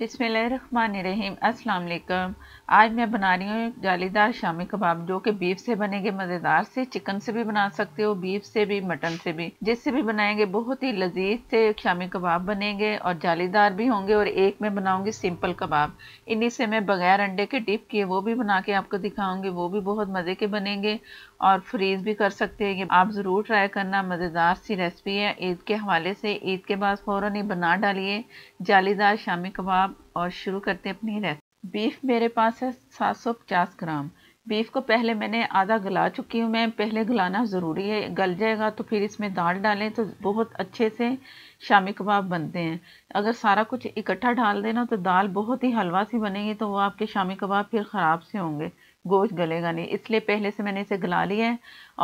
बिसमीम अस्सलाम वालेकुम आज मैं बना रही हूँ जालीदार शामी कबाब जो कि बीफ से बनेंगे मज़ेदार से चिकन से भी बना सकते हो बीफ से भी मटन से भी जिससे भी बनाएंगे बहुत ही लजीज से शामी कबाब बनेंगे और जालीदार भी होंगे और एक में बनाऊँगी सिंपल कबाब इन्हीं से मैं बगैर अंडे के डिप किए वो भी बना के आपको दिखाऊँगी वो भी बहुत मज़े के बनेंगे और फ्रीज भी कर सकते हैं आप ज़रूर ट्राई करना मज़ेदार सी रेसिपी है ईद के हवाले से ईद के बाद फ़ौर ही बना डालिए जालीदार शामी कबाब ग्राम और शुरू करते हैं अपनी रेसिपी बीफ मेरे पास है 750 ग्राम बीफ को पहले मैंने आधा गला चुकी हूँ मैं पहले गलाना ज़रूरी है गल जाएगा तो फिर इसमें दाल डालें तो बहुत अच्छे से शामी कबाब बनते हैं अगर सारा कुछ इकट्ठा डाल देना तो दाल बहुत ही हलवा सी बनेगी तो वो आपके शामी कबाब फिर ख़राब से होंगे गोश्त गलेगा नहीं इसलिए पहले से मैंने इसे गला लिया है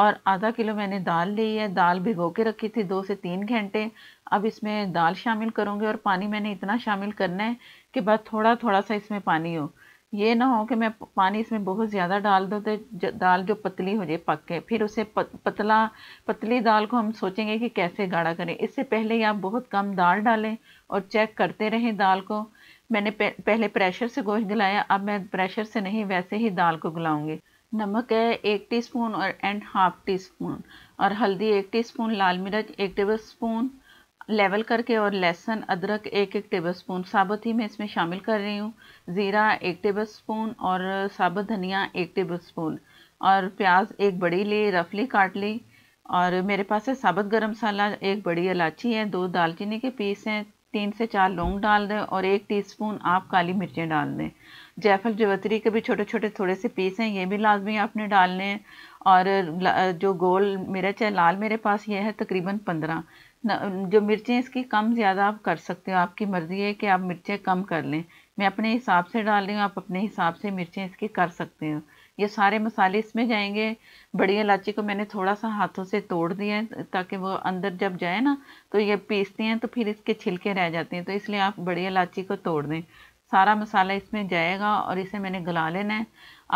और आधा किलो मैंने दाल ली है दाल भिगो के रखी थी दो से तीन घंटे अब इसमें दाल शामिल करूँगी और पानी मैंने इतना शामिल करना है कि बस थोड़ा थोड़ा सा इसमें पानी हो ये ना हो कि मैं पानी इसमें बहुत ज़्यादा डाल दूँ तो दाल जो पतली हो जाए पक के फिर उसे पतला पतली दाल को हम सोचेंगे कि कैसे गाढ़ा करें इससे पहले ही आप बहुत कम दाल डालें और चेक करते रहें दाल को मैंने पहले प्रेशर से गोश्त गलाया अब मैं प्रेशर से नहीं वैसे ही दाल को गलाऊंगी नमक है एक टीस्पून और एंड हाफ टी स्पून और हल्दी एक टीस्पून लाल मिर्च एक टेबल स्पून लेवल करके और लहसुन अदरक एक एक टेबल स्पून साबुत ही मैं इसमें शामिल कर रही हूँ ज़ीरा एक टेबल स्पून और साबुत धनिया एक टेबल स्पून और प्याज एक बड़ी ली रफली काट ली और मेरे पास है साबुत गरम मसाला एक बड़ी इलायची है दो दालचीनी के पीस हैं तीन से चार लौंग डाल दें और एक टीस्पून आप काली मिर्चें डाल दें जयफल जवतरी के भी छोटे छोटे थोड़े से पीस हैं ये भी लाजमी आपने डालने हैं और जो गोल मिर्च है लाल मेरे पास ये है तकरीबन पंद्रह जो मिर्चें इसकी कम ज़्यादा आप कर सकते हो आपकी मर्ज़ी है कि आप मिर्चें कम कर लें मैं अपने हिसाब से डाल रही हूँ आप अपने हिसाब से मिर्चें इसकी कर सकते हो ये सारे मसाले इसमें जाएंगे बड़ी इलायची को मैंने थोड़ा सा हाथों से तोड़ दिया है ताकि वो अंदर जब जाए ना तो ये पीसते हैं तो फिर इसके छिलके रह जाते हैं तो इसलिए आप बड़ी इलायची को तोड़ दें सारा मसाला इसमें जाएगा और इसे मैंने गला लेना है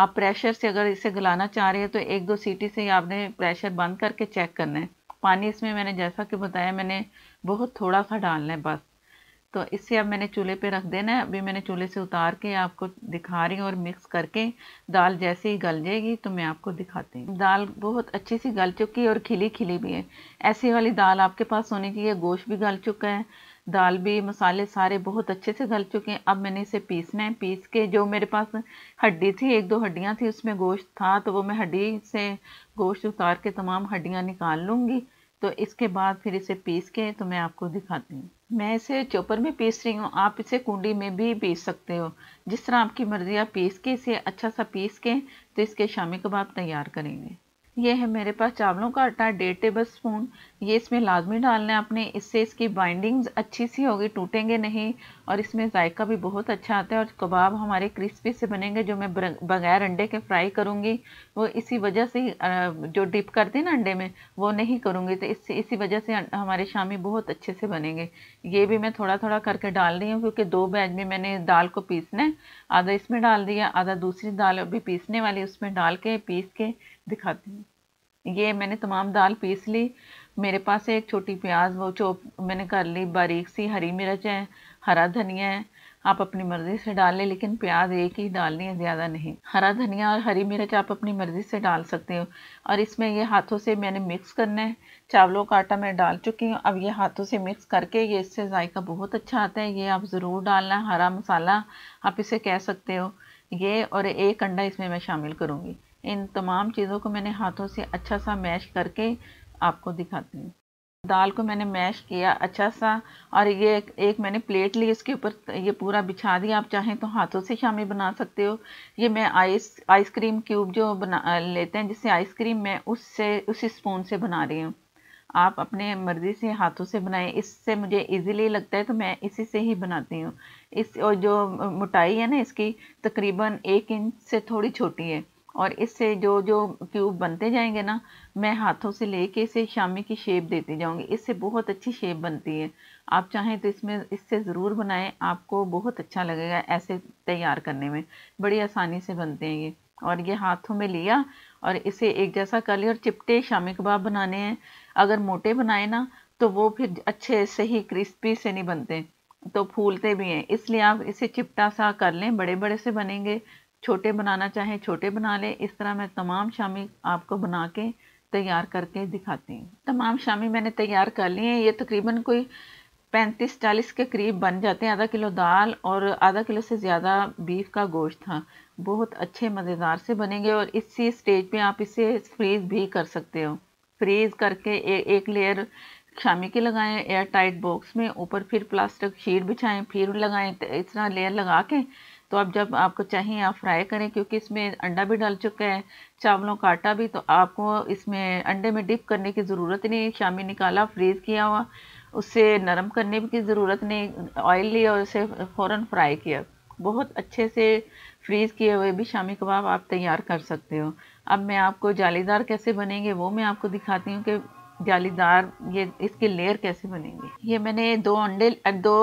आप प्रेशर से अगर इसे गलाना चाह रहे हैं तो एक दो सीटी से ही आपने प्रेशर बंद करके चेक करना है पानी इसमें मैंने जैसा कि बताया मैंने बहुत थोड़ा सा डालना है बस तो इससे अब मैंने चूल्हे पे रख देना है अभी मैंने चूल्हे से उतार के आपको दिखा रही हूँ और मिक्स करके दाल जैसे ही गल जाएगी तो मैं आपको दिखाती हूँ दाल बहुत अच्छी सी गल चुकी है और खिली खिली भी है ऐसी वाली दाल आपके पास होनी चाहिए गोश्त भी गल चुका है दाल भी मसाले सारे बहुत अच्छे से गल चुके हैं अब मैंने इसे पीसना है पीस के जो मेरे पास हड्डी थी एक दो हड्डियाँ थी उसमें गोश्त था तो वो मैं हड्डी से गोश्त उतार के तमाम हड्डियाँ निकाल लूँगी तो इसके बाद फिर इसे पीस के तो मैं आपको दिखाती हूँ मैं इसे चोपर में पीस रही हूँ आप इसे कुंडी में भी पीस सकते हो जिस तरह आपकी मर्ज़ी आप पीस के इसे अच्छा सा पीस के तो इसके शामी कबाब तैयार करेंगे ये है मेरे पास चावलों का आटा डेढ़ टेबल स्पून ये इसमें लाजमी डालना है आपने इससे इसकी बाइंडिंग्स अच्छी सी होगी टूटेंगे नहीं और इसमें जायका भी बहुत अच्छा आता है और कबाब हमारे क्रिस्पी से बनेंगे जो मैं बगैर अंडे के फ्राई करूँगी वो इसी वजह से जो डिप करती ना अंडे में वो नहीं करूँगी तो इससे इसी वजह से अं-, हमारे शामी बहुत अच्छे से बनेंगे ये भी मैं थोड़ा थोड़ा करके डाल रही हूँ क्योंकि दो बैज में मैंने दाल को पीसना है आधा इसमें डाल दिया आधा दूसरी दाल अभी पीसने वाली उसमें डाल के पीस के दिखाती हूँ ये मैंने तमाम दाल पीस ली मेरे पास एक छोटी प्याज वो चोप मैंने कर ली बारीक सी हरी मिर्च है हरा धनिया है आप अपनी मर्ज़ी से डाल लें लेकिन प्याज एक ही डालनी है ज़्यादा नहीं हरा धनिया और हरी मिर्च आप अपनी मर्ज़ी से डाल सकते हो और इसमें ये हाथों से मैंने मिक्स करना है चावलों का आटा मैं डाल चुकी हूँ अब ये हाथों से मिक्स करके ये इससे जायका बहुत अच्छा आता है ये आप ज़रूर डालना हरा मसाला आप इसे कह सकते हो ये और एक अंडा इसमें मैं शामिल करूँगी इन तमाम चीज़ों को मैंने हाथों से अच्छा सा मैश करके आपको दिखाती हूँ दाल को मैंने मैश किया अच्छा सा और ये एक, एक मैंने प्लेट ली इसके ऊपर ये पूरा बिछा दिया आप चाहें तो हाथों से शामी बना सकते हो ये मैं आइस आइसक्रीम क्यूब जो बना लेते हैं जिससे आइसक्रीम मैं उससे उसी स्पून से बना रही हूँ आप अपने मर्ज़ी से हाथों से बनाएं इससे मुझे इजीली लगता है तो मैं इसी से ही बनाती हूँ इस और जो मोटाई है ना इसकी तकरीबन एक इंच से थोड़ी छोटी है और इससे जो जो क्यूब बनते जाएंगे ना मैं हाथों से लेके इसे शामी की शेप देती जाऊंगी इससे बहुत अच्छी शेप बनती है आप चाहें तो इसमें इससे ज़रूर बनाएं आपको बहुत अच्छा लगेगा ऐसे तैयार करने में बड़ी आसानी से बनते हैं ये और ये हाथों में लिया और इसे एक जैसा कर लिया और चिपटे शामी कबाब बनाने हैं अगर मोटे बनाए ना तो वो फिर अच्छे से ही क्रिस्पी से नहीं बनते तो फूलते भी हैं इसलिए आप इसे चिपटा सा कर लें बड़े बड़े से बनेंगे छोटे बनाना चाहें छोटे बना लें इस तरह मैं तमाम शामी आपको बना के तैयार करके दिखाती हूँ तमाम शामी मैंने तैयार कर लिए हैं ये तकरीबन कोई पैंतीस चालीस के करीब बन जाते हैं आधा किलो दाल और आधा किलो से ज़्यादा बीफ का गोश्त था हाँ, बहुत अच्छे मज़ेदार से बनेंगे और इसी स्टेज पे आप इसे फ्रीज़ भी कर सकते हो फ्रीज़ करके ए, एक लेयर शामी की लगाएं एयर टाइट बॉक्स में ऊपर फिर प्लास्टिक शीट बिछाएं फिर लगाएं इस तरह लेयर लगा के तो अब जब आपको चाहिए आप फ्राई करें क्योंकि इसमें अंडा भी डाल चुका है चावलों का आटा भी तो आपको इसमें अंडे में डिप करने की ज़रूरत नहीं शामी निकाला फ्रीज़ किया हुआ उससे नरम करने की ज़रूरत नहीं ऑयल लिया और उसे फ़ौर फ्राई किया बहुत अच्छे से फ्रीज़ किए हुए भी शामी कबाब आप तैयार कर सकते हो अब मैं आपको जालीदार कैसे बनेंगे वो मैं आपको दिखाती हूँ कि जालीदार ये इसके लेयर कैसे बनेंगे ये मैंने दो अंडे दो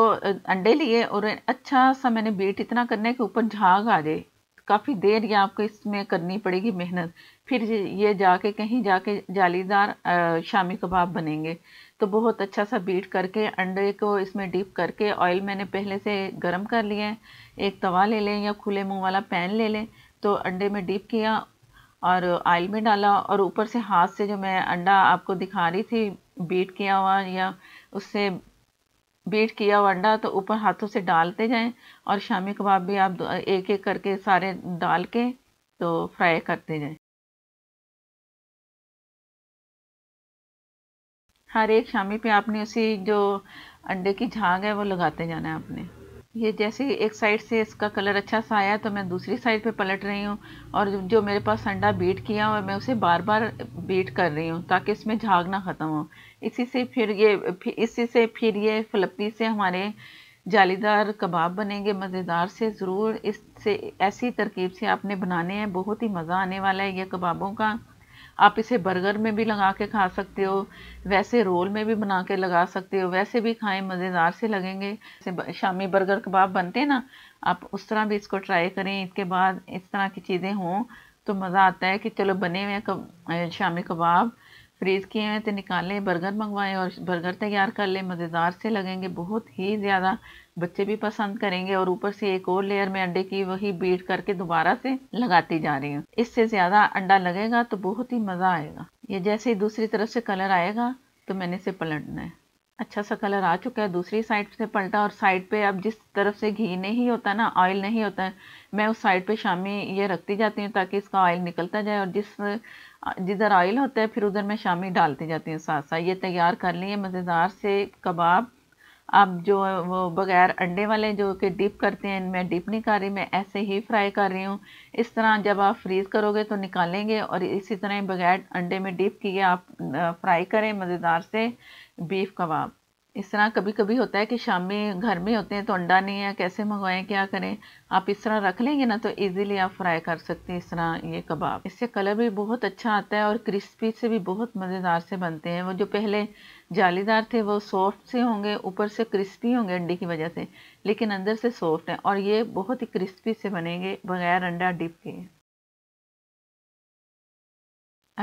अंडे लिए और अच्छा सा मैंने बीट इतना करना है कि ऊपर झाग आ जाए काफ़ी देर ये आपको इसमें करनी पड़ेगी मेहनत फिर ये जाके कहीं जाके जालीदार शामी कबाब बनेंगे तो बहुत अच्छा सा बीट करके अंडे को इसमें डीप करके ऑयल मैंने पहले से गर्म कर लिया है एक तवा ले लें या खुले मुंह वाला पैन ले लें तो अंडे में डीप किया और आयल में डाला और ऊपर से हाथ से जो मैं अंडा आपको दिखा रही थी बीट किया हुआ या उससे बीट किया हुआ अंडा तो ऊपर हाथों से डालते जाएं और शामी कबाब भी आप एक एक करके सारे डाल के तो फ्राई करते जाएं हर एक शामी पे आपने उसी जो अंडे की झाग है वो लगाते जाना है आपने ये जैसे एक साइड से इसका कलर अच्छा सा आया तो मैं दूसरी साइड पे पलट रही हूँ और जो मेरे पास अंडा बीट किया हुआ मैं उसे बार बार बीट कर रही हूँ ताकि इसमें झाग ना ख़त्म हो इसी से फिर ये इसी से फिर ये फलपी से हमारे जालीदार कबाब बनेंगे मज़ेदार से ज़रूर इससे ऐसी तरकीब से आपने बनाने हैं बहुत ही मज़ा आने वाला है ये कबाबों का आप इसे बर्गर में भी लगा के खा सकते हो वैसे रोल में भी बना के लगा सकते हो वैसे भी खाएं मज़ेदार से लगेंगे जैसे शामी बर्गर कबाब बनते हैं ना आप उस तरह भी इसको ट्राई करें इसके बाद इस तरह की चीज़ें हों तो मज़ा आता है कि चलो बने हुए कब शामी कबाब फ्रीज़ किए हैं तो निकालें बर्गर मंगवाएं और बर्गर तैयार कर लें मज़ेदार से लगेंगे बहुत ही ज़्यादा बच्चे भी पसंद करेंगे और ऊपर से एक और लेयर में अंडे की वही बीट करके दोबारा से लगाती जा रही हूँ इससे ज़्यादा अंडा लगेगा तो बहुत ही मज़ा आएगा ये जैसे ही दूसरी तरफ से कलर आएगा तो मैंने इसे पलटना है अच्छा सा कलर आ चुका है दूसरी साइड से पलटा और साइड पे अब जिस तरफ से घी नहीं होता ना ऑयल नहीं होता है मैं उस साइड पे शामी ये रखती जाती हूँ ताकि इसका ऑयल निकलता जाए और जिस जिधर ऑयल होता है फिर उधर मैं शामी डालती जाती हूँ साथ साथ ये तैयार कर लिए मज़ेदार से कबाब अब जो वो बगैर अंडे वाले जो कि डिप करते हैं इनमें डिप नहीं कर रही मैं ऐसे ही फ्राई कर रही हूँ इस तरह जब आप फ्रीज़ करोगे तो निकालेंगे और इसी तरह बगैर अंडे में डिप किए आप फ्राई करें मज़ेदार से बीफ कबाब इस तरह कभी कभी होता है कि शामी घर में होते हैं तो अंडा नहीं है कैसे मंगवाएं क्या करें आप इस तरह रख लेंगे ना तो इजीली आप फ्राई कर सकते हैं इस तरह ये कबाब इससे कलर भी बहुत अच्छा आता है और क्रिस्पी से भी बहुत मज़ेदार से बनते हैं वो जो पहले जालीदार थे वो सॉफ्ट से होंगे ऊपर से क्रिस्पी होंगे अंडे की वजह से लेकिन अंदर से सॉफ्ट हैं और ये बहुत ही क्रिस्पी से बनेंगे बगैर अंडा डिप के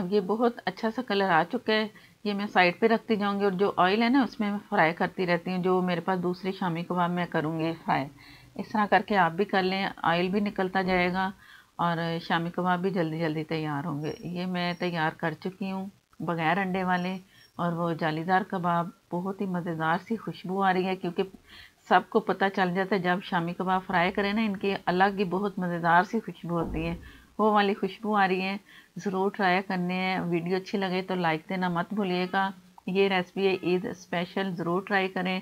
अब ये बहुत अच्छा सा कलर आ चुका है ये मैं साइड पे रखती जाऊँगी और जो ऑयल है ना उसमें मैं फ्राई करती रहती हूँ जो मेरे पास दूसरे शामी कबाब मैं करूँगी फ्राई इस तरह करके आप भी कर लें ऑयल भी निकलता जाएगा और शामी कबाब भी जल्दी जल्दी तैयार होंगे ये मैं तैयार कर चुकी हूँ बग़ैर अंडे वाले और वो जालीदार कबाब बहुत ही मज़ेदार सी खुशबू आ रही है क्योंकि सबको पता चल जाता है जब शामी कबाब फ्राई करें ना इनकी अलग ही बहुत मज़ेदार सी खुशबू होती है वो वाली खुशबू आ रही है ज़रूर ट्राई करने हैं वीडियो अच्छी लगे तो लाइक देना मत भूलिएगा ये रेसिपी है ईद स्पेशल ज़रूर ट्राई करें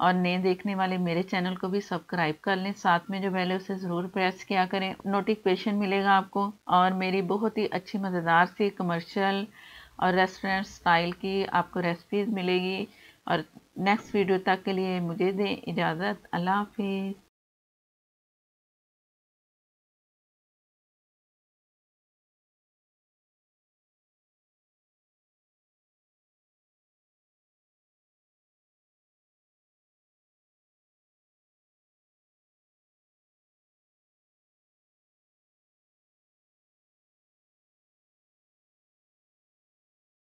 और नए देखने वाले मेरे चैनल को भी सब्सक्राइब कर लें साथ में जो बेल है उसे ज़रूर प्रेस किया करें नोटिफिकेशन मिलेगा आपको और मेरी बहुत ही अच्छी मज़ेदार सी कमर्शियल और रेस्टोरेंट स्टाइल की आपको रेसिपीज़ मिलेगी और नेक्स्ट वीडियो तक के लिए मुझे दें इजाज़त अल्लाह हाफिज़